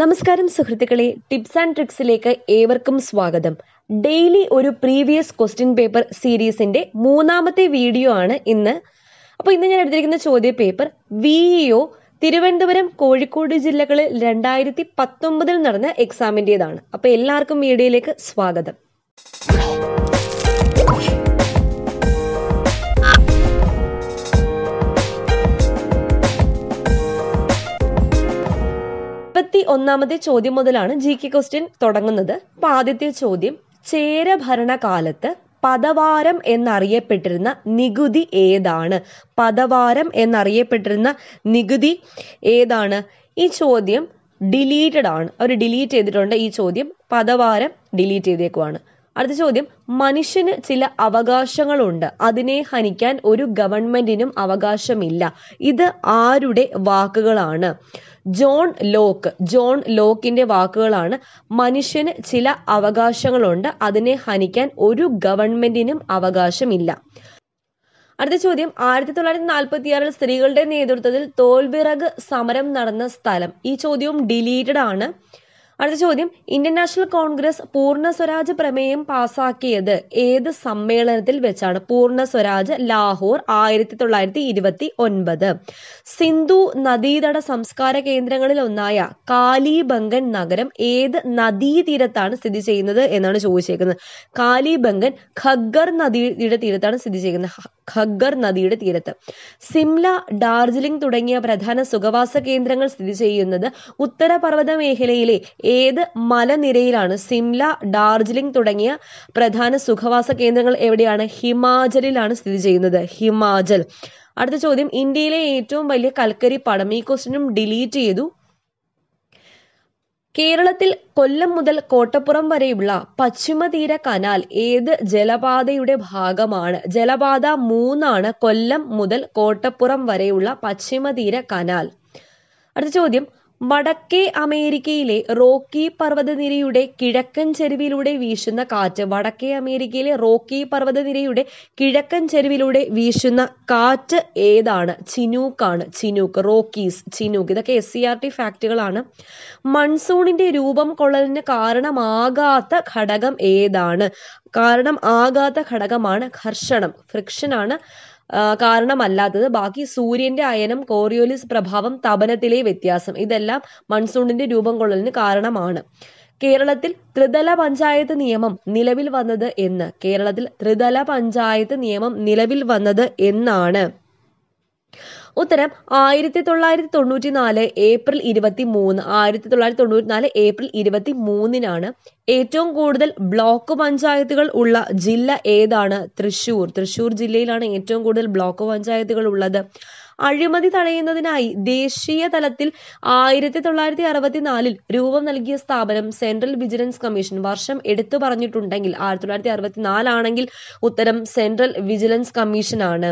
നമസ്കാരം സുഹൃത്തുക്കളെ tips and ട്രിക്സിലേക്ക് ഏവർക്കും സ്വാഗതം ഡെയിലി ഒരു പ്രീവിയസ് ക്വസ്റ്റ്യൻ പേപ്പർ സീരീസിന്റെ മൂന്നാമത്തെ വീഡിയോ ആണ് ഇന്ന് അപ്പോൾ ഇന്ന് ഞാൻ എടുത്തിരിക്കുന്ന ചോദ്യ paper VEO e Thiruvananthapuram Kozhikode ജില്ലകളിൽ രണ്ടായിരത്തി പത്തൊമ്പതിൽ നടന്ന എക്സാമിൻ്റെതാണ് അപ്പോൾ എല്ലാവർക്കും വീഡിയോയിലേക്ക് സ്വാഗതം ഇരുപത്തി ഒന്നാമത്തെ ചോദ്യം മുതലാണ് ജി കെ ക്വസ്റ്റ്യൻ തുടങ്ങുന്നത് അപ്പൊ ആദ്യത്തെ ചോദ്യം ചേര ഭരണകാലത്ത് പദവാരം എന്നറിയപ്പെട്ടിരുന്ന നികുതി ഏതാണ് പദവാരം എന്നറിയപ്പെട്ടിരുന്ന നികുതി ഏതാണ് ഈ ചോദ്യം ഡിലീറ്റഡ് ആണ് അവർ ഡിലീറ്റ് ചെയ്തിട്ടുണ്ട് ഈ ചോദ്യം പദവാരം ഡിലീറ്റ് ചെയ്തേക്കുവാണ് അടുത്ത ചോദ്യം മനുഷ്യന് ചില അവകാശങ്ങളുണ്ട് അതിനെ ഹനിക്കാൻ ഒരു ഗവൺമെന്റിനും അവകാശമില്ല ഇത് ആരുടെ വാക്കുകളാണ് ജോൺ ലോക്ക് ജോൺ ലോക്കിന്റെ വാക്കുകളാണ് മനുഷ്യന് ചില അവകാശങ്ങളുണ്ട് അതിനെ ഹനിക്കാൻ ഒരു ഗവൺമെന്റിനും അവകാശമില്ല അടുത്ത ചോദ്യം ആയിരത്തി തൊള്ളായിരത്തി നാൽപ്പത്തിയാറിൽ സ്ത്രീകളുടെ നേതൃത്വത്തിൽ തോൽവിറക് സമരം നടന്ന സ്ഥലം ഈ ചോദ്യവും ഡിലീറ്റഡ് ആണ് അടുത്ത ചോദ്യം ഇന്ത്യൻ നാഷണൽ കോൺഗ്രസ് പൂർണ്ണ സ്വരാജ് പ്രമേയം പാസാക്കിയത് ഏത് സമ്മേളനത്തിൽ വെച്ചാണ് പൂർണ്ണ സ്വരാജ് ലാഹോർ ആയിരത്തി തൊള്ളായിരത്തി ഇരുപത്തി ഒൻപത് സിന്ധു നദീതട സംസ്കാര കേന്ദ്രങ്ങളിൽ ഒന്നായ കാലിബംഗൻ നഗരം ഏത് നദീതീരത്താണ് സ്ഥിതി ചെയ്യുന്നത് എന്നാണ് ചോദിച്ചേക്കുന്നത് കാലിബംഗൻ ഖഗ്ഗർ നദിയുടെ തീരത്താണ് സ്ഥിതി ചെയ്യുന്നത് ഖഗ്ഗർ നദിയുടെ തീരത്ത് സിംല ഡാർജിലിംഗ് തുടങ്ങിയ പ്രധാന സുഖവാസ കേന്ദ്രങ്ങൾ സ്ഥിതി ചെയ്യുന്നത് ഉത്തരപർവ്വത മേഖലയിലെ ഏത് മലനിരയിലാണ് സിംല ഡാർജിലിംഗ് തുടങ്ങിയ പ്രധാന സുഖവാസ കേന്ദ്രങ്ങൾ എവിടെയാണ് ഹിമാചലിലാണ് സ്ഥിതി ചെയ്യുന്നത് ഹിമാചൽ അടുത്ത ചോദ്യം ഇന്ത്യയിലെ ഏറ്റവും വലിയ കൽക്കരി പടം ഈ ക്വസ്റ്റ്യനും ഡിലീറ്റ് ചെയ്തു കേരളത്തിൽ കൊല്ലം മുതൽ കോട്ടപ്പുറം വരെയുള്ള പശ്ചിമതീര കനാൽ ഏത് ജലപാതയുടെ ഭാഗമാണ് ജലപാത മൂന്നാണ് കൊല്ലം മുതൽ കോട്ടപ്പുറം വരെയുള്ള പശ്ചിമതീര കനാൽ അടുത്ത ചോദ്യം വടക്കേ അമേരിക്കയിലെ റോക്കി പർവ്വതനിരയുടെ കിഴക്കൻ ചെരുവിലൂടെ വീശുന്ന കാറ്റ് വടക്കേ അമേരിക്കയിലെ റോക്കി പർവ്വതനിരയുടെ കിഴക്കൻ ചെരുവിലൂടെ വീശുന്ന കാറ്റ് ഏതാണ് ചിനൂക്കാണ് ചിനൂക്ക് റോക്കീസ് ചിനൂക്ക് ഇതൊക്കെ എസ് സി ആർ ടി ഫാക്റ്റുകളാണ് മൺസൂണിന്റെ രൂപം കൊള്ളലിന് കാരണമാകാത്ത ഘടകം ഏതാണ് കാരണം ആകാത്ത ഘടകമാണ് ഘർഷണം ഫ്രിക്ഷനാണ് കാരണമല്ലാത്തത് ബാക്കി സൂര്യന്റെ അയനം കോറിയോലിസ് പ്രഭാവം തപനത്തിലെ വ്യത്യാസം ഇതെല്ലാം മൺസൂണിന്റെ രൂപം കൊള്ളലിന് കാരണമാണ് കേരളത്തിൽ ത്രിതല പഞ്ചായത്ത് നിയമം നിലവിൽ വന്നത് എന്ന് കേരളത്തിൽ ത്രിതല പഞ്ചായത്ത് നിയമം നിലവിൽ വന്നത് എന്നാണ് ഉത്തരം ആയിരത്തി തൊള്ളായിരത്തി തൊണ്ണൂറ്റി നാല് ഏപ്രിൽ ഇരുപത്തി മൂന്ന് ആയിരത്തി തൊള്ളായിരത്തി തൊണ്ണൂറ്റി നാല് ഏപ്രിൽ ഇരുപത്തി മൂന്നിനാണ് ഏറ്റവും കൂടുതൽ ബ്ലോക്ക് പഞ്ചായത്തുകൾ ഉള്ള ജില്ല ഏതാണ് തൃശൂർ തൃശൂർ ജില്ലയിലാണ് ഏറ്റവും കൂടുതൽ ബ്ലോക്ക് പഞ്ചായത്തുകൾ ഉള്ളത് അഴിമതി തടയുന്നതിനായി ദേശീയ തലത്തിൽ ആയിരത്തി തൊള്ളായിരത്തി അറുപത്തിനാലിൽ രൂപം നൽകിയ സ്ഥാപനം സെൻട്രൽ വിജിലൻസ് കമ്മീഷൻ വർഷം എടുത്തു പറഞ്ഞിട്ടുണ്ടെങ്കിൽ ആയിരത്തി തൊള്ളായിരത്തി അറുപത്തിനാലാണെങ്കിൽ ഉത്തരം സെൻട്രൽ വിജിലൻസ് കമ്മീഷൻ ആണ്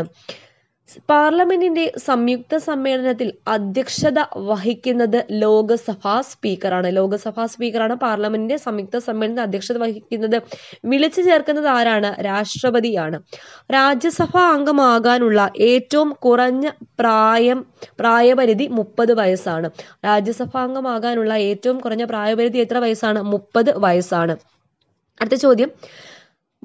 പാർലമെന്റിന്റെ സംയുക്ത സമ്മേളനത്തിൽ അധ്യക്ഷത വഹിക്കുന്നത് ലോക്സഭാ സ്പീക്കറാണ് ലോക്സഭാ സ്പീക്കറാണ് പാർലമെന്റിന്റെ സംയുക്ത സമ്മേളനത്തിൽ അധ്യക്ഷത വഹിക്കുന്നത് വിളിച്ചു ചേർക്കുന്നത് ആരാണ് രാഷ്ട്രപതിയാണ് രാജ്യസഭാ അംഗമാകാനുള്ള ഏറ്റവും കുറഞ്ഞ പ്രായം പ്രായപരിധി മുപ്പത് വയസ്സാണ് രാജ്യസഭാ അംഗമാകാനുള്ള ഏറ്റവും കുറഞ്ഞ പ്രായപരിധി എത്ര വയസ്സാണ് മുപ്പത് വയസ്സാണ് അടുത്ത ചോദ്യം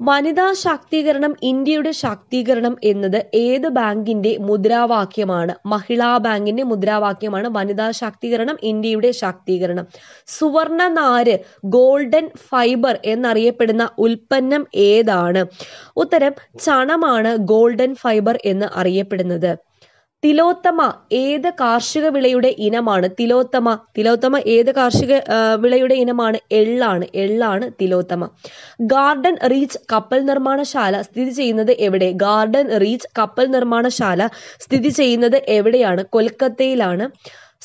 വനിതാ ശാക്തീകരണം ഇന്ത്യയുടെ ശാക്തീകരണം എന്നത് ഏത് ബാങ്കിന്റെ മുദ്രാവാക്യമാണ് മഹിളാ ബാങ്കിന്റെ മുദ്രാവാക്യമാണ് വനിതാ ശാക്തീകരണം ഇന്ത്യയുടെ ശാക്തീകരണം സുവർണ നാര് ഗോൾഡൻ ഫൈബർ എന്നറിയപ്പെടുന്ന ഉൽപ്പന്നം ഏതാണ് ഉത്തരം ചണമാണ് ഗോൾഡൻ ഫൈബർ എന്ന് അറിയപ്പെടുന്നത് തിലോത്തമ ഏത് കാർഷിക വിളയുടെ ഇനമാണ് തിലോത്തമ തിലോത്തമ ഏത് കാർഷിക വിളയുടെ ഇനമാണ് എള്ളാണ് എള്ളാണ് തിലോത്തമ ഗാർഡൻ റീച്ച് കപ്പൽ നിർമ്മാണശാല സ്ഥിതി ചെയ്യുന്നത് എവിടെ ഗാർഡൻ റീച്ച് കപ്പൽ നിർമ്മാണശാല സ്ഥിതി ചെയ്യുന്നത് എവിടെയാണ് കൊൽക്കത്തയിലാണ്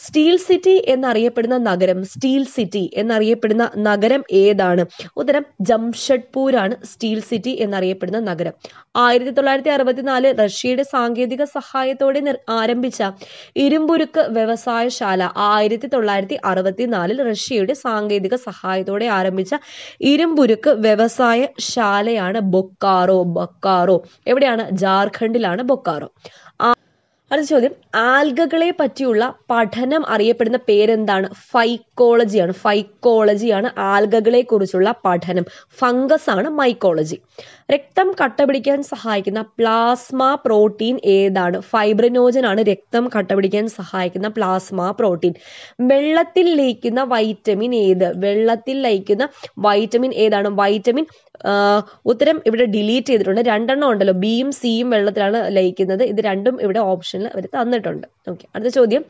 സ്റ്റീൽ സിറ്റി എന്നറിയപ്പെടുന്ന നഗരം സ്റ്റീൽ സിറ്റി എന്നറിയപ്പെടുന്ന നഗരം ഏതാണ് ഉത്തരം ജംഷഡ്പൂരാണ് സ്റ്റീൽ സിറ്റി എന്നറിയപ്പെടുന്ന നഗരം ആയിരത്തി തൊള്ളായിരത്തി അറുപത്തിനാല് റഷ്യയുടെ സാങ്കേതിക സഹായത്തോടെ ആരംഭിച്ച ഇരുമ്പുരുക്ക് വ്യവസായശാല ആയിരത്തി തൊള്ളായിരത്തി അറുപത്തിനാലിൽ റഷ്യയുടെ സാങ്കേതിക സഹായത്തോടെ ആരംഭിച്ച ഇരുമ്പുരുക്ക് വ്യവസായശാലയാണ് ബൊക്കാറോ ബൊക്കാറോ എവിടെയാണ് ജാർഖണ്ഡിലാണ് ബൊക്കാറോ അടുത്ത ചോദ്യം ആൽഗകളെ പറ്റിയുള്ള പഠനം അറിയപ്പെടുന്ന പേരെന്താണ് ഫൈക്കോളജിയാണ് ഫൈക്കോളജിയാണ് ആൽഗകളെ കുറിച്ചുള്ള പഠനം ഫംഗസ് ആണ് മൈക്കോളജി രക്തം കട്ടപിടിക്കാൻ സഹായിക്കുന്ന പ്ലാസ്മ പ്രോട്ടീൻ ഏതാണ് ഫൈബ്രനോജൻ ആണ് രക്തം കട്ടപിടിക്കാൻ സഹായിക്കുന്ന പ്ലാസ്മ പ്രോട്ടീൻ വെള്ളത്തിൽ ലയിക്കുന്ന വൈറ്റമിൻ ഏത് വെള്ളത്തിൽ ലയിക്കുന്ന വൈറ്റമിൻ ഏതാണ് വൈറ്റമിൻ ഉത്തരം ഇവിടെ ഡിലീറ്റ് ചെയ്തിട്ടുണ്ട് രണ്ടെണ്ണം ഉണ്ടല്ലോ ബിയും സിയും വെള്ളത്തിലാണ് ലയിക്കുന്നത് ഇത് രണ്ടും ഇവിടെ ഓപ്ഷൻ ഓപ്ഷനിൽ അവർ തന്നിട്ടുണ്ട് ഓക്കെ അടുത്ത ചോദ്യം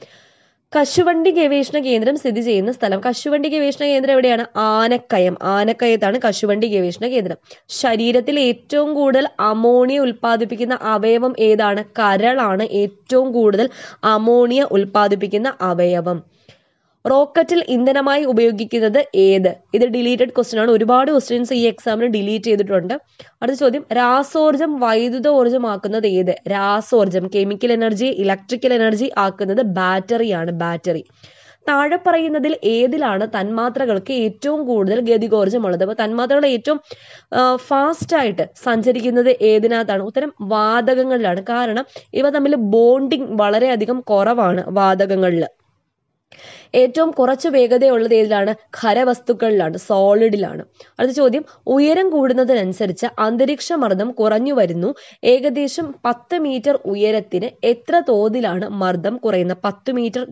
കശുവണ്ടി ഗവേഷണ കേന്ദ്രം സ്ഥിതി ചെയ്യുന്ന സ്ഥലം കശുവണ്ടി ഗവേഷണ കേന്ദ്രം എവിടെയാണ് ആനക്കയം ആനക്കയത്താണ് കശുവണ്ടി ഗവേഷണ കേന്ദ്രം ശരീരത്തിൽ ഏറ്റവും കൂടുതൽ അമോണിയ ഉൽപ്പാദിപ്പിക്കുന്ന അവയവം ഏതാണ് കരളാണ് ഏറ്റവും കൂടുതൽ അമോണിയ ഉൽപ്പാദിപ്പിക്കുന്ന അവയവം റോക്കറ്റിൽ ഇന്ധനമായി ഉപയോഗിക്കുന്നത് ഏത് ഇത് ഡിലീറ്റഡ് ക്വസ്റ്റ്യൻ ആണ് ഒരുപാട് ക്വസ്റ്റ്യൻസ് ഈ എക്സാമിന് ഡിലീറ്റ് ചെയ്തിട്ടുണ്ട് അടുത്ത ചോദ്യം രാസോർജം വൈദ്യുത ഊർജ്ജമാക്കുന്നത് ഏത് രാസോർജം കെമിക്കൽ എനർജി ഇലക്ട്രിക്കൽ എനർജി ആക്കുന്നത് ബാറ്ററിയാണ് ബാറ്ററി താഴെ പറയുന്നതിൽ ഏതിലാണ് തന്മാത്രകൾക്ക് ഏറ്റവും കൂടുതൽ ഗതികോർജ്ജമുള്ളത് അപ്പൊ തന്മാത്രകൾ ഏറ്റവും ഫാസ്റ്റായിട്ട് സഞ്ചരിക്കുന്നത് ഏതിനകത്താണ് ഉത്തരം വാതകങ്ങളിലാണ് കാരണം ഇവ തമ്മിൽ ബോണ്ടിങ് വളരെയധികം കുറവാണ് വാതകങ്ങളിൽ ഏറ്റവും കുറച്ച് വേഗതയുള്ളത് ഏതിലാണ് ഖരവസ്തുക്കളിലാണ് സോളിഡിലാണ് അടുത്ത ചോദ്യം ഉയരം കൂടുന്നതിനനുസരിച്ച് അന്തരീക്ഷ മർദ്ദം കുറഞ്ഞു വരുന്നു ഏകദേശം പത്ത് മീറ്റർ ഉയരത്തിന് എത്ര തോതിലാണ് മർദ്ദം കുറയുന്നത് പത്ത് മീറ്റർ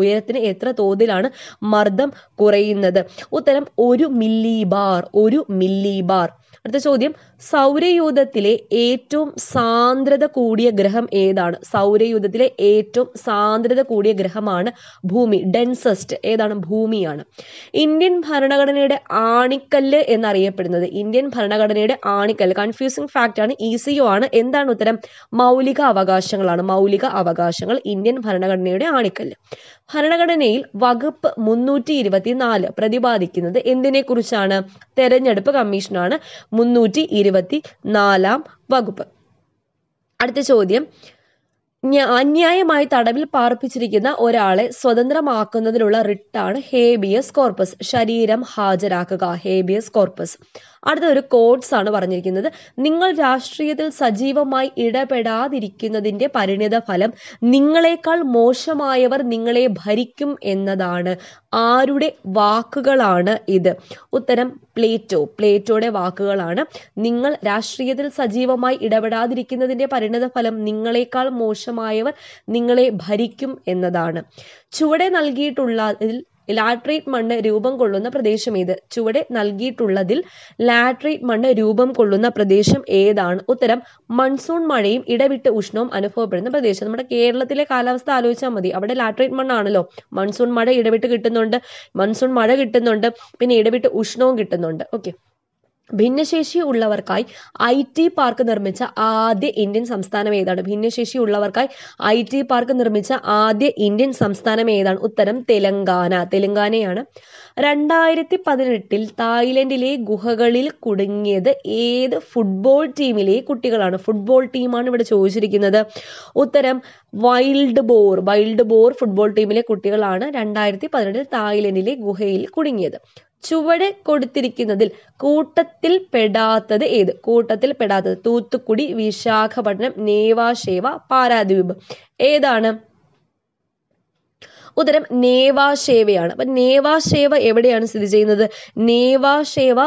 ഉയരത്തിന് എത്ര തോതിലാണ് മർദ്ദം കുറയുന്നത് ഉത്തരം ഒരു മില്ലി ബാർ ഒരു മില്ലി ബാർ അടുത്ത ചോദ്യം സൗരയൂഥത്തിലെ ഏറ്റവും സാന്ദ്രത കൂടിയ ഗ്രഹം ഏതാണ് സൗരയൂഥത്തിലെ ഏറ്റവും സാന്ദ്രത കൂടിയ ഗ്രഹമാണ് ഭൂമി ഡെൻസസ്റ്റ് ഏതാണ് ഭൂമിയാണ് ഇന്ത്യൻ ഭരണഘടനയുടെ ആണിക്കല്ല് എന്നറിയപ്പെടുന്നത് ഇന്ത്യൻ ഭരണഘടനയുടെ ആണിക്കല്ല് കൺഫ്യൂസിംഗ് ഫാക്റ്റ് ആണ് ഇസിഒ ആണ് എന്താണ് ഉത്തരം മൗലിക അവകാശങ്ങളാണ് മൗലിക അവകാശങ്ങൾ ഇന്ത്യൻ ഭരണഘടനയുടെ ആണിക്കല്ല് ഭരണഘടനയിൽ വകുപ്പ് മുന്നൂറ്റി ഇരുപത്തിനാല് പ്രതിപാദിക്കുന്നത് എന്തിനെ കുറിച്ചാണ് തെരഞ്ഞെടുപ്പ് കമ്മീഷനാണ് മുന്നൂറ്റി ഇരുപത്തി നാലാം വകുപ്പ് അടുത്ത ചോദ്യം അന്യായമായി തടവിൽ പാർപ്പിച്ചിരിക്കുന്ന ഒരാളെ സ്വതന്ത്രമാക്കുന്നതിനുള്ള റിട്ടാണ് ഹേബിയസ് കോർപ്പസ് ശരീരം ഹാജരാക്കുക ഹേബിയസ് കോർപ്പസ് അടുത്തൊരു കോഡ്സ് ആണ് പറഞ്ഞിരിക്കുന്നത് നിങ്ങൾ രാഷ്ട്രീയത്തിൽ സജീവമായി ഇടപെടാതിരിക്കുന്നതിന്റെ പരിണിത ഫലം നിങ്ങളെക്കാൾ മോശമായവർ നിങ്ങളെ ഭരിക്കും എന്നതാണ് ആരുടെ വാക്കുകളാണ് ഇത് ഉത്തരം പ്ലേറ്റോ പ്ലേറ്റോയുടെ വാക്കുകളാണ് നിങ്ങൾ രാഷ്ട്രീയത്തിൽ സജീവമായി ഇടപെടാതിരിക്കുന്നതിന്റെ പരിണതഫലം നിങ്ങളെക്കാൾ മോശമായവർ നിങ്ങളെ ഭരിക്കും എന്നതാണ് ചുവടെ നൽകിയിട്ടുള്ളതിൽ ലാട്രേറ്റ് മണ്ണ് രൂപം കൊള്ളുന്ന പ്രദേശം ഏത് ചുവടെ നൽകിയിട്ടുള്ളതിൽ ലാട്രേറ്റ് മണ്ണ് രൂപം കൊള്ളുന്ന പ്രദേശം ഏതാണ് ഉത്തരം മൺസൂൺ മഴയും ഇടവിട്ട് ഉഷ്ണവും അനുഭവപ്പെടുന്ന പ്രദേശം നമ്മുടെ കേരളത്തിലെ കാലാവസ്ഥ ആലോചിച്ചാൽ മതി അവിടെ ലാട്രേറ്റ് മണ്ണാണല്ലോ മൺസൂൺ മഴ ഇടവിട്ട് കിട്ടുന്നുണ്ട് മൺസൂൺ മഴ കിട്ടുന്നുണ്ട് പിന്നെ ഇടവിട്ട് ഉഷ്ണവും കിട്ടുന്നുണ്ട് ഓക്കെ ഭിന്നശേഷി ഉള്ളവർക്കായി ഐ ടി പാർക്ക് നിർമ്മിച്ച ആദ്യ ഇന്ത്യൻ സംസ്ഥാനം ഏതാണ് ഭിന്നശേഷി ഉള്ളവർക്കായി ഐ ടി പാർക്ക് നിർമ്മിച്ച ആദ്യ ഇന്ത്യൻ സംസ്ഥാനം ഏതാണ് ഉത്തരം തെലങ്കാന തെലങ്കാനയാണ് രണ്ടായിരത്തി പതിനെട്ടിൽ തായ്ലൻഡിലെ ഗുഹകളിൽ കുടുങ്ങിയത് ഏത് ഫുട്ബോൾ ടീമിലെ കുട്ടികളാണ് ഫുട്ബോൾ ടീമാണ് ഇവിടെ ചോദിച്ചിരിക്കുന്നത് ഉത്തരം Wild Boar Wild Boar football ടീമിലെ കുട്ടികളാണ് രണ്ടായിരത്തി പതിനെട്ടിൽ തായ്ലൻഡിലെ ഗുഹയിൽ കുടുങ്ങിയത് ചുവടെ കൊടുത്തിരിക്കുന്നതിൽ കൂട്ടത്തിൽ പെടാത്തത് ഏത് കൂട്ടത്തിൽ പെടാത്തത് തൂത്തുക്കുടി വിശാഖപട്ടണം നേവാശേവ പാരാദ്വീപ് ഏതാണ് ഉത്തരം നേവാശേവയാണ് അപ്പൊ നേവാശേവ എവിടെയാണ് സ്ഥിതി ചെയ്യുന്നത് നേവാശേവ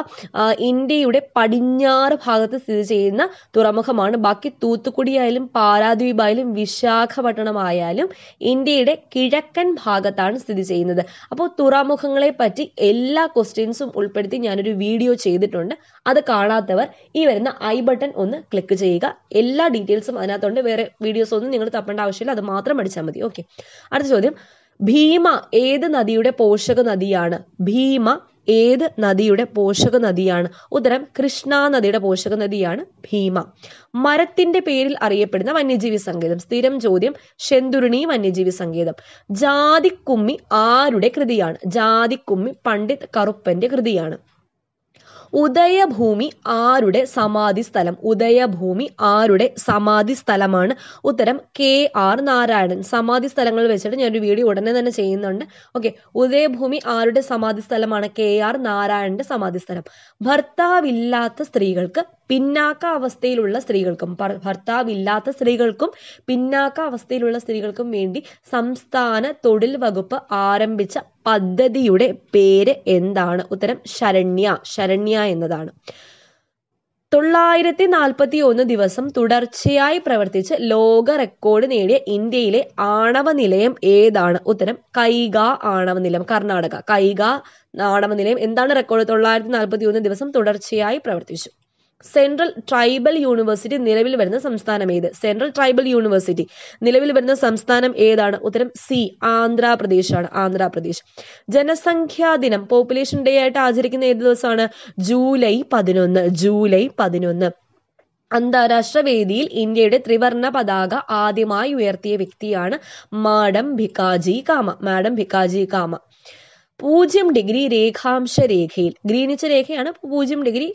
ഇന്ത്യയുടെ പടിഞ്ഞാറ് ഭാഗത്ത് സ്ഥിതി ചെയ്യുന്ന തുറമുഖമാണ് ബാക്കി തൂത്തുക്കുടി ആയാലും പാരാദ്വീപായാലും വിശാഖപട്ടണമായാലും ഇന്ത്യയുടെ കിഴക്കൻ ഭാഗത്താണ് സ്ഥിതി ചെയ്യുന്നത് അപ്പോൾ തുറമുഖങ്ങളെ പറ്റി എല്ലാ ക്വസ്റ്റ്യൻസും ഉൾപ്പെടുത്തി ഞാനൊരു വീഡിയോ ചെയ്തിട്ടുണ്ട് അത് കാണാത്തവർ ഈ വരുന്ന ഐ ബട്ടൺ ഒന്ന് ക്ലിക്ക് ചെയ്യുക എല്ലാ ഡീറ്റെയിൽസും അതിനകത്തുണ്ട് വേറെ വീഡിയോസ് ഒന്നും നിങ്ങൾ തപ്പേണ്ട ആവശ്യമില്ല അത് മാത്രം പഠിച്ചാൽ മതി ഓക്കെ അടുത്ത ചോദ്യം ഭീമ ഏത് നദിയുടെ പോഷക നദിയാണ് ഭീമ ഏത് നദിയുടെ പോഷക നദിയാണ് ഉത്തരം കൃഷ്ണ നദിയുടെ പോഷക നദിയാണ് ഭീമ മരത്തിന്റെ പേരിൽ അറിയപ്പെടുന്ന വന്യജീവി സങ്കേതം സ്ഥിരം ചോദ്യം ശെന്തുരുണി വന്യജീവി സങ്കേതം ജാതിക്കുമ്മി ആരുടെ കൃതിയാണ് ജാതിക്കുമ്മി പണ്ഡിറ്റ് കറുപ്പന്റെ കൃതിയാണ് ഉദയഭൂമി ആരുടെ സമാധി സ്ഥലം ഉദയഭൂമി ആരുടെ സമാധി സ്ഥലമാണ് ഉത്തരം കെ ആർ നാരായണൻ സമാധി സ്ഥലങ്ങൾ വെച്ചിട്ട് ഞാനൊരു വീഡിയോ ഉടനെ തന്നെ ചെയ്യുന്നുണ്ട് ഓക്കെ ഉദയഭൂമി ആരുടെ സമാധി സ്ഥലമാണ് കെ ആർ നാരായണന്റെ സമാധി സ്ഥലം ഭർത്താവില്ലാത്ത സ്ത്രീകൾക്ക് പിന്നാക്ക അവസ്ഥയിലുള്ള സ്ത്രീകൾക്കും ഭർത്താവില്ലാത്ത സ്ത്രീകൾക്കും പിന്നാക്ക അവസ്ഥയിലുള്ള സ്ത്രീകൾക്കും വേണ്ടി സംസ്ഥാന തൊഴിൽ വകുപ്പ് ആരംഭിച്ച പദ്ധതിയുടെ പേര് എന്താണ് ഉത്തരം ശരണ്യ ശരണ്യ എന്നതാണ് തൊള്ളായിരത്തി നാൽപ്പത്തി ഒന്ന് ദിവസം തുടർച്ചയായി പ്രവർത്തിച്ച് ലോക റെക്കോർഡ് നേടിയ ഇന്ത്യയിലെ ആണവ നിലയം ഏതാണ് ഉത്തരം കൈഗ ആണവ നിലയം കർണാടക കൈഗ ആണവ നിലയം എന്താണ് റെക്കോർഡ് തൊള്ളായിരത്തി നാൽപ്പത്തി ഒന്ന് ദിവസം തുടർച്ചയായി പ്രവർത്തിച്ചു സെൻട്രൽ ട്രൈബൽ യൂണിവേഴ്സിറ്റി നിലവിൽ വരുന്ന സംസ്ഥാനം ഏത് സെൻട്രൽ ട്രൈബൽ യൂണിവേഴ്സിറ്റി നിലവിൽ വരുന്ന സംസ്ഥാനം ഏതാണ് ഉത്തരം സി ആന്ധ്രാപ്രദേശാണ് ആന്ധ്രാപ്രദേശ് ജനസംഖ്യാ ദിനം പോപ്പുലേഷൻ ഡേ ആയിട്ട് ആചരിക്കുന്ന ഏത് ദിവസമാണ് ജൂലൈ പതിനൊന്ന് ജൂലൈ പതിനൊന്ന് അന്താരാഷ്ട്ര വേദിയിൽ ഇന്ത്യയുടെ ത്രിവർണ പതാക ആദ്യമായി ഉയർത്തിയ വ്യക്തിയാണ് മാഡം ഭിക്കാജി കാമ മാഡം ഭിക്കാജി കാമ പൂജ്യം ഡിഗ്രി രേഖാംശ രേഖയിൽ ഗ്രീനിച്ച രേഖയാണ് പൂജ്യം ഡിഗ്രി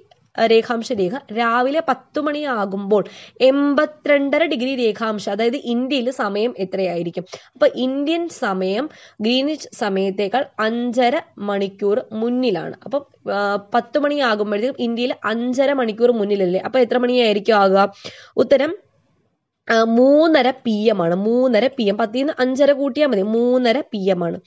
രേഖാംശ രേഖ രാവിലെ പത്ത് മണിയാകുമ്പോൾ എൺപത്തിരണ്ടര ഡിഗ്രി രേഖാംശം അതായത് ഇന്ത്യയിൽ സമയം എത്രയായിരിക്കും അപ്പൊ ഇന്ത്യൻ സമയം ഗ്രീനിച്ച് സമയത്തേക്കാൾ അഞ്ചര മണിക്കൂർ മുന്നിലാണ് അപ്പൊ പത്ത് മണിയാകുമ്പോഴത്തേക്കും ഇന്ത്യയിൽ അഞ്ചര മണിക്കൂർ മുന്നിലല്ലേ അപ്പൊ എത്ര മണിയായിരിക്കും ആകുക ഉത്തരം മൂന്നര പി എം ആണ് മൂന്നര പി എം പത്തിൽ നിന്ന് അഞ്ചര കൂട്ടിയാൽ മതി മൂന്നര പി എം ആണ്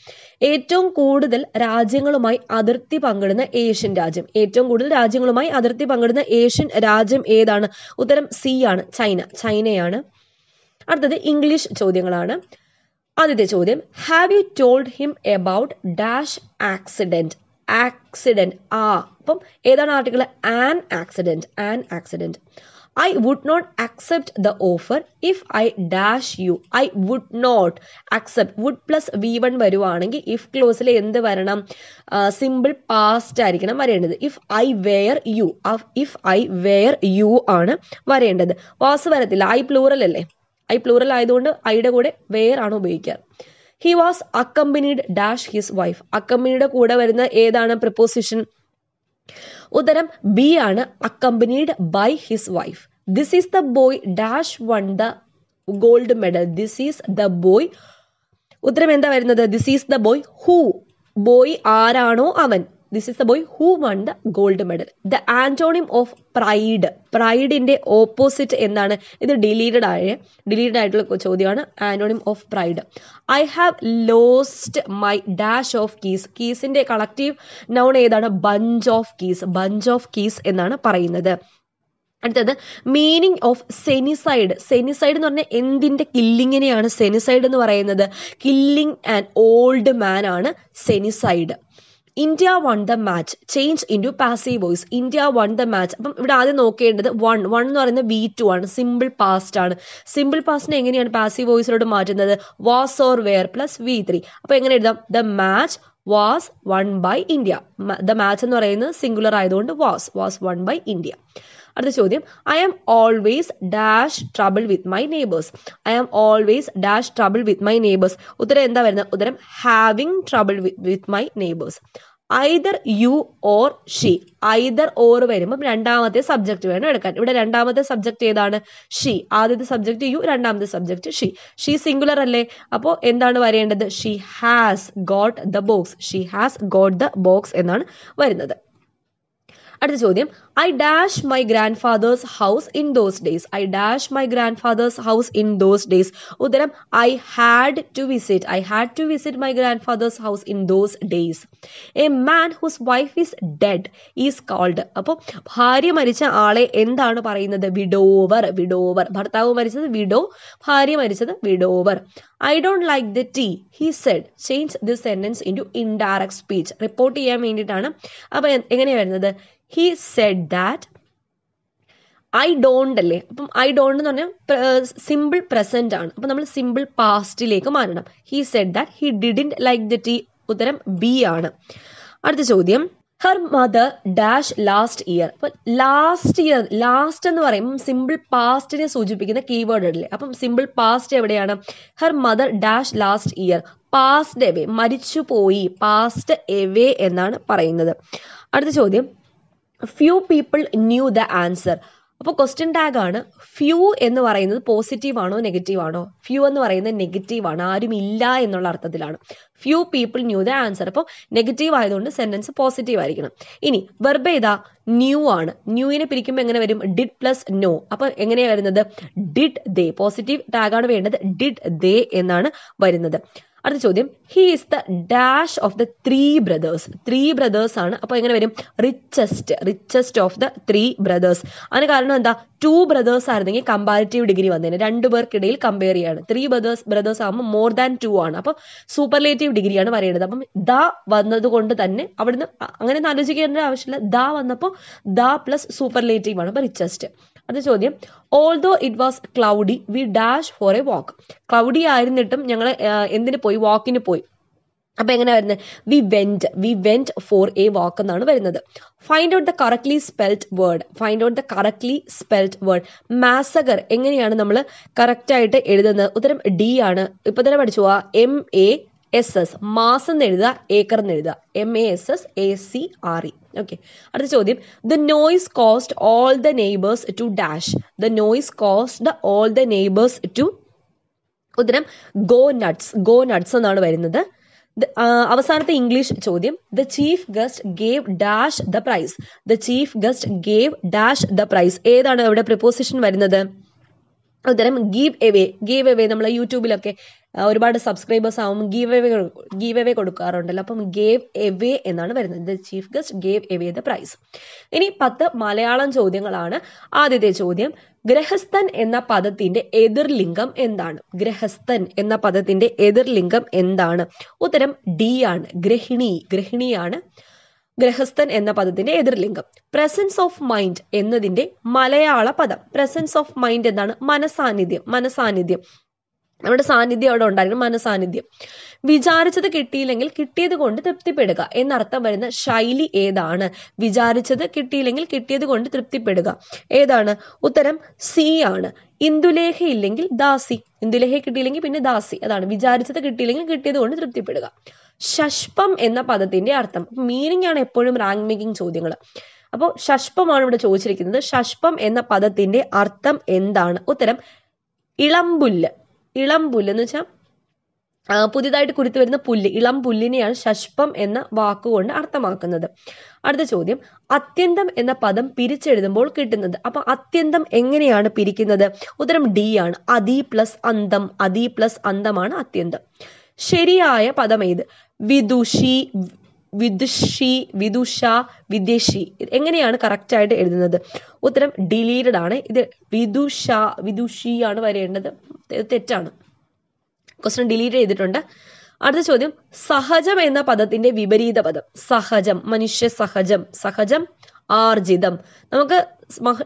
ഏറ്റവും കൂടുതൽ രാജ്യങ്ങളുമായി അതിർത്തി പങ്കിടുന്ന ഏഷ്യൻ രാജ്യം ഏറ്റവും കൂടുതൽ രാജ്യങ്ങളുമായി അതിർത്തി പങ്കിടുന്ന ഏഷ്യൻ രാജ്യം ഏതാണ് ഉത്തരം സി ആണ് ചൈന ചൈനയാണ് അടുത്തത് ഇംഗ്ലീഷ് ചോദ്യങ്ങളാണ് ആദ്യത്തെ ചോദ്യം have you told him about dash accident accident ആ അപ്പം ഏതാണ് article an accident an accident I would not accept the offer if I dash you I would not accept would plus V one വരുവാണെങ്കിൽ if ക്ലോസിൽ എന്ത് വരണം simple past ആയിരിക്കണം വരേണ്ടത് if I were you if I were you ആണ് വരേണ്ടത് was വരത്തില്ല I plural അല്ലേ ഐ പ്ലൂറൽ ആയതുകൊണ്ട് ഐയുടെ കൂടെ വെയർ ആണ് ഉപയോഗിക്കാറ് he was accompanied dash his wife അക്കമ്പനിയുടെ കൂടെ വരുന്ന ഏതാണ് പ്രിപ്പോസിഷൻ ഉത്തരം ബി ആണ് accompanied by his wife this is the boy dash won the gold medal this is the boy ഉത്തരം എന്താ വരുന്നത് this is the boy who boy ആരാണോ അവൻ this is the boy who won the gold medal the antonym of pride പ്രൈഡിന്റെ opposite എന്താണ് ഇത് deleted ആയ deleted ആയിട്ടുള്ള ചോദ്യമാണ് antonym of pride I have lost my dash of keys കീസിന്റെ collective noun ഏതാണ് bunch of keys bunch of keys എന്നാണ് പറയുന്നത് അടുത്തത് മീനിങ് ഓഫ് സെനിസൈഡ് സെനിസൈഡ് എന്ന് പറഞ്ഞാൽ എന്തിന്റെ കില്ലിങ്ങിനെയാണ് സെനിസൈഡ് എന്ന് പറയുന്നത് കില്ലിങ് ആൻഡ് ഓൾഡ് മാൻ ആണ് senicide India won the match change into passive voice India won the match അപ്പം ഇവിടെ ആദ്യം നോക്കേണ്ടത് വൺ വൺ എന്ന് പറയുന്നത് വി ടു ആണ് സിമ്പിൾ പാസ്റ്റ് ആണ് സിമ്പിൾ പാസ്റ്റിനെ എങ്ങനെയാണ് പാസീവ് വോയിസിലോട്ട് മാറ്റുന്നത് was or were plus V three അപ്പൊ എങ്ങനെ എഴുതാം the match was won by India the match എന്ന് പറയുന്നത് സിംഗുലർ ആയതുകൊണ്ട് was was won by India അടുത്ത ചോദ്യം I am always dash trouble with my neighbours I am always dash trouble with my neighbours ഉത്തരം എന്താ വരുന്നത് ഉത്തരം having trouble with my neighbours either you or she either or വരുമ്പം രണ്ടാമത്തെ subject വേണം എടുക്കാൻ ഇവിടെ രണ്ടാമത്തെ സബ്ജക്ട് ഏതാണ് ഷി ആദ്യത്തെ സബ്ജക്ട് യു രണ്ടാമത്തെ സബ്ജക്ട് ഷി ഷി സിംഗുലർ അല്ലേ അപ്പോൾ എന്താണ് വരേണ്ടത് she has got the box she has got the box എന്നാണ് വരുന്നത് അടുത്ത ചോദ്യം I dash my grandfather's house in those days I dash my grandfather's house in those days ഉത്തരം I had to visit I had to visit my grandfather's house in those days a man whose wife is dead is called അപ്പോൾ ഭാര്യ മരിച്ച ആളെ എന്താണ് പറയുന്നത് widower widower ഭർത്താവ് മരിച്ചത് widow ഭാര്യ മരിച്ചത് widower I don't like the tea he said change this sentence into indirect speech report ചെയ്യാൻ വേണ്ടിയിട്ടാണ് അപ്പൊ എങ്ങനെയാണ് വരുന്നത് he said that I don't അല്ലേ അപ്പം ഐ ഡോണ്ട് എന്ന് പറഞ്ഞാൽ സിമ്പിൾ പ്രസന്റ് ആണ് അപ്പം നമ്മൾ സിമ്പിൾ പാസ്റ്റിലേക്ക് മാറണം he said that he didn't like the tea ഉത്തരം ബി ആണ് അടുത്ത ചോദ്യം her mother dash last year അപ്പം ലാസ്റ്റ് ഇയർ ലാസ്റ്റ് എന്ന് പറയുമ്പോൾ സിമ്പിൾ പാസ്റ്റിനെ സൂചിപ്പിക്കുന്ന കീവേഡ് അല്ലേ അപ്പം സിമ്പിൾ പാസ്റ്റ് എവിടെയാണ് her mother dash last year passed away മരിച്ചു പോയി പാസ്റ്റ് എവേ എന്നാണ് പറയുന്നത് അടുത്ത ചോദ്യം few people knew the answer അപ്പോൾ ക്വസ്റ്റ്യൻ ടാഗ് ആണ് ഫ്യൂ എന്ന് പറയുന്നത് പോസിറ്റീവ് ആണോ നെഗറ്റീവ് ആണോ ഫ്യൂ എന്ന് പറയുന്നത് നെഗറ്റീവ് ആണ് ആരും ഇല്ല എന്നുള്ള അർത്ഥത്തിലാണ് few people knew the answer അപ്പോൾ നെഗറ്റീവ് ആയതുകൊണ്ട് സെന്റൻസ് പോസിറ്റീവ് ആയിരിക്കണം ഇനി വെർബ് ഏതാ ന്യൂ ആണ് ന്യൂവിനെ പിരിക്കുമ്പോൾ എങ്ങനെ വരും ഡിഡ് പ്ലസ് നോ അപ്പോൾ എങ്ങനെയാണ് വരുന്നത് ഡിഡ് ദേ പോസിറ്റീവ് ടാഗാണ് വേണ്ടത് ഡിഡ് ദേ എന്നാണ് വരുന്നത് അടുത്ത ചോദ്യം he is the dash of the three brothers three brothers ആണ് അപ്പോൾ എങ്ങനെ വരും richest richest of the three brothers അതിന് കാരണം എന്താ ടു ബ്രദേഴ്സ് ആയിരുന്നെങ്കിൽ കമ്പാരിറ്റീവ് ഡിഗ്രി വന്നതിന് രണ്ടു പേർക്കിടയിൽ കമ്പയർ ചെയ്യാണ് ത്രീ ബ്രദേഴ്സ് ബ്രദേഴ്സ് ആകുമ്പോൾ മോർ ദാൻ ടു ആണ് അപ്പൊ സൂപ്പർലേറ്റീവ് ഡിഗ്രിയാണ് പറയുന്നത് അപ്പം ദ വന്നതുകൊണ്ട് തന്നെ അവിടുന്ന് അങ്ങനെ ആലോചിക്കേണ്ട ആവശ്യമില്ല ദ വന്നപ്പോൾ ദ പ്ലസ് സൂപ്പർലേറ്റീവ് ആണ് അപ്പൊ റിച്ചസ്റ്റ് അത് ചോദ്യം although it was cloudy we dash for a walk cloudy ആയിരുന്നിട്ടും ഞങ്ങൾ എന്തിന് പോയി വാക്കിന് പോയി അപ്പൊ എങ്ങനെ വരുന്നത് we went we went for a walk എന്നാണ് വരുന്നത് find out the correctly spelt word find out the correctly spelt word massacre എങ്ങനെയാണ് നമ്മൾ കറക്റ്റായിട്ട് എഴുതുന്നത് ഉത്തരം ഡി ആണ് ഇപ്പൊ തന്നെ പഠിച്ചു പോവാ എം എ എസ് എസ് മാസം എഴുതുക ഏക്കർ എന്ന് എഴുതുക M A S S A C R E okay അടുത്ത ചോദ്യം the noise caused all the neighbours to dash the noise caused all the neighbours to ഉത്തരം ഗോ നട്ട്സ് ഗോ നട്ട്സ് എന്നാണ് വരുന്നത് അവസാനത്തെ ഇംഗ്ലീഷ് ചോദ്യം the chief guest gave dash the prize the chief guest gave dash the prize ഏതാണ് ഇവിടെ preposition വരുന്നത് ഉത്തരം give away give away നമ്മൾ യൂട്യൂബിലൊക്കെ ഒരുപാട് സബ്സ്ക്രൈബേഴ്സ് ആവുമ്പോൾ ഗീവ് എവേ ഗീവ് എവേ കൊടുക്കാറുണ്ടല്ലോ അപ്പം ഗേവ് എവേ എന്നാണ് വരുന്നത് the chief guest gave away the prize ഇനി പത്ത് മലയാളം ചോദ്യങ്ങളാണ് ആദ്യത്തെ ചോദ്യം ഗ്രഹസ്ഥൻ എന്ന പദത്തിന്റെ ലിംഗം എന്താണ് ഗ്രഹസ്ഥൻ എന്ന പദത്തിന്റെ ലിംഗം എന്താണ് ഉത്തരം ഡി ആണ് ഗ്രഹിണി ഗ്രഹിണിയാണ് ഗ്രഹസ്ഥൻ എന്ന പദത്തിന്റെ എതിർലിംഗം പ്രസൻസ് ഓഫ് മൈൻഡ് എന്നതിന്റെ മലയാള പദം പ്രസൻസ് ഓഫ് മൈൻഡ് എന്താണ് മനസാന്നിധ്യം മനസാന്നിധ്യം നമ്മുടെ സാന്നിധ്യം അവിടെ ഉണ്ടായിരിക്കണം മനസാന്നിധ്യം വിചാരിച്ചത് കിട്ടിയില്ലെങ്കിൽ കിട്ടിയത് കൊണ്ട് തൃപ്തിപ്പെടുക എന്നർത്ഥം വരുന്ന ശൈലി ഏതാണ് വിചാരിച്ചത് കിട്ടിയില്ലെങ്കിൽ കിട്ടിയത് കൊണ്ട് തൃപ്തിപ്പെടുക ഏതാണ് ഉത്തരം സി ആണ് ഇന്ദുലേഖ ഇല്ലെങ്കിൽ ദാസി ഇന്ദുലേഖ കിട്ടിയില്ലെങ്കിൽ പിന്നെ ദാസി അതാണ് വിചാരിച്ചത് കിട്ടിയില്ലെങ്കിൽ കിട്ടിയത് കൊണ്ട് തൃപ്തിപ്പെടുക ഷഷ്പം എന്ന പദത്തിന്റെ അർത്ഥം മീനിങ് ആണ് എപ്പോഴും റാങ്ക് മേക്കിംഗ് ചോദ്യങ്ങൾ അപ്പോൾ ഷഷ്പമാണ് ഇവിടെ ചോദിച്ചിരിക്കുന്നത് ഷഷ്പം എന്ന പദത്തിന്റെ അർത്ഥം എന്താണ് ഉത്തരം ഇളമ്പുല്ല് ഇളം പുല്ല് എന്ന് വെച്ചാൽ പുതിയതായിട്ട് കുരുത്തു വരുന്ന പുല്ല് ഇളം പുല്ലിനെയാണ് ശഷ്പം എന്ന വാക്കുകൊണ്ട് അർത്ഥമാക്കുന്നത് അടുത്ത ചോദ്യം അത്യന്തം എന്ന പദം പിരിച്ചെഴുതുമ്പോൾ കിട്ടുന്നത് അപ്പൊ അത്യന്തം എങ്ങനെയാണ് പിരിക്കുന്നത് ഉത്തരം ഡി ആണ് അതി പ്ലസ് അന്തം അതി പ്ലസ് അന്തമാണ് അത്യന്തം ശരിയായ പദം ഏത് വിദുഷി വിദുഷി വിദുഷ വിദേശി എങ്ങനെയാണ് കറക്റ്റ് ആയിട്ട് എഴുതുന്നത് ഉത്തരം ഡിലീറ്റഡ് ആണ് ഇത് വിദുഷ വിദുഷി ആണ് വരേണ്ടത് തെറ്റാണ് ക്വസ്റ്റൻ ഡിലീറ്റ് ചെയ്തിട്ടുണ്ട് അടുത്ത ചോദ്യം സഹജം എന്ന പദത്തിന്റെ വിപരീത പദം സഹജം മനുഷ്യ സഹജം സഹജം ആർജിതം നമുക്ക്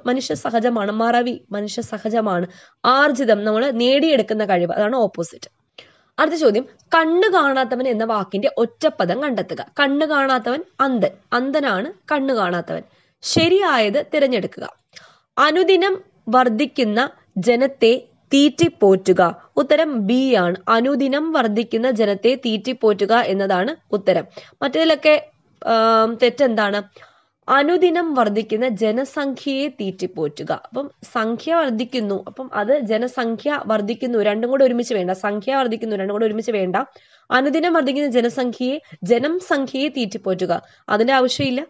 മനുഷ്യ സഹജമാണ് മറവി മനുഷ്യ സഹജമാണ് ആർജിതം നമ്മൾ നേടിയെടുക്കുന്ന കഴിവ് അതാണ് ഓപ്പോസിറ്റ് അടുത്ത ചോദ്യം കണ്ണു കാണാത്തവൻ എന്ന വാക്കിന്റെ ഒറ്റപ്പദം കണ്ടെത്തുക കണ്ണു കാണാത്തവൻ അന്ധൻ അന്ധനാണ് കണ്ണു കാണാത്തവൻ ശരിയായത് തിരഞ്ഞെടുക്കുക അനുദിനം വർദ്ധിക്കുന്ന ജനത്തെ തീറ്റിപ്പോറ്റുക ഉത്തരം ബി ആണ് അനുദിനം വർദ്ധിക്കുന്ന ജനത്തെ തീറ്റിപ്പോറ്റുക എന്നതാണ് ഉത്തരം മറ്റേതിലൊക്കെ തെറ്റെന്താണ് അനുദിനം വർദ്ധിക്കുന്ന ജനസംഖ്യയെ തീറ്റിപ്പോറ്റുക അപ്പം സംഖ്യ വർദ്ധിക്കുന്നു അപ്പം അത് ജനസംഖ്യ വർദ്ധിക്കുന്നു രണ്ടും കൂടെ ഒരുമിച്ച് വേണ്ട സംഖ്യ വർദ്ധിക്കുന്നു രണ്ടും കൂടെ ഒരുമിച്ച് വേണ്ട അനുദിനം വർദ്ധിക്കുന്ന ജനസംഖ്യയെ ജനം സംഖ്യയെ തീറ്റിപ്പോറ്റുക അതിന്റെ ആവശ്യമില്ല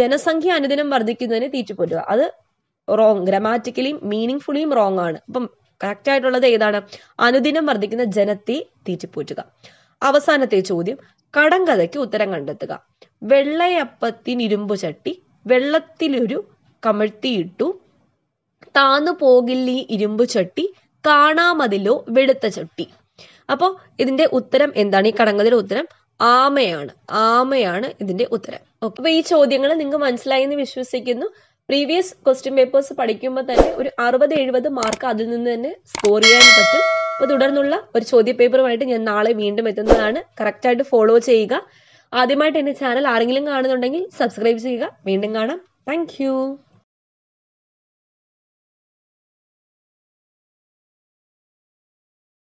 ജനസംഖ്യ അനുദിനം വർദ്ധിക്കുന്നതിനെ തീറ്റിപ്പോറ്റുക അത് റോങ് ഗ്രമാറ്റിക്കലിയും മീനിങ് ഫുള്ളിയും റോങ് ആണ് അപ്പം കറക്റ്റ് ആയിട്ടുള്ളത് ഏതാണ് അനുദിനം വർദ്ധിക്കുന്ന ജനത്തെ തീറ്റിപ്പോറ്റുക അവസാനത്തെ ചോദ്യം കടങ്കഥയ്ക്ക് ഉത്തരം കണ്ടെത്തുക വെള്ളയപ്പത്തിന് ഇരുമ്പു ചട്ടി വെള്ളത്തിലൊരു കമഴ്ത്തിയിട്ടു താന്നു പോകില്ലീ ഇരുമ്പു ചട്ടി കാണാമതിലോ വെളുത്ത ചട്ടി അപ്പോൾ ഇതിന്റെ ഉത്തരം എന്താണ് ഈ കടങ്കഥയുടെ ഉത്തരം ആമയാണ് ആമയാണ് ഇതിന്റെ ഉത്തരം അപ്പൊ ഈ ചോദ്യങ്ങൾ നിങ്ങൾക്ക് മനസ്സിലായി എന്ന് വിശ്വസിക്കുന്നു പ്രീവിയസ് ക്വസ്റ്റ്യൻ പേപ്പേഴ്സ് പഠിക്കുമ്പോൾ തന്നെ ഒരു അറുപത് എഴുപത് മാർക്ക് അതിൽ നിന്ന് തന്നെ സ്കോർ ചെയ്യാൻ പറ്റും അപ്പൊ തുടർന്നുള്ള ഒരു ചോദ്യ പേപ്പറുമായിട്ട് ഞാൻ നാളെ വീണ്ടും എത്തുന്നതാണ് കറക്റ്റായിട്ട് ഫോളോ ചെയ്യുക ആദ്യമായിട്ട് എന്റെ ചാനൽ ആരെങ്കിലും കാണുന്നുണ്ടെങ്കിൽ സബ്സ്ക്രൈബ് ചെയ്യുക വീണ്ടും കാണാം താങ്ക്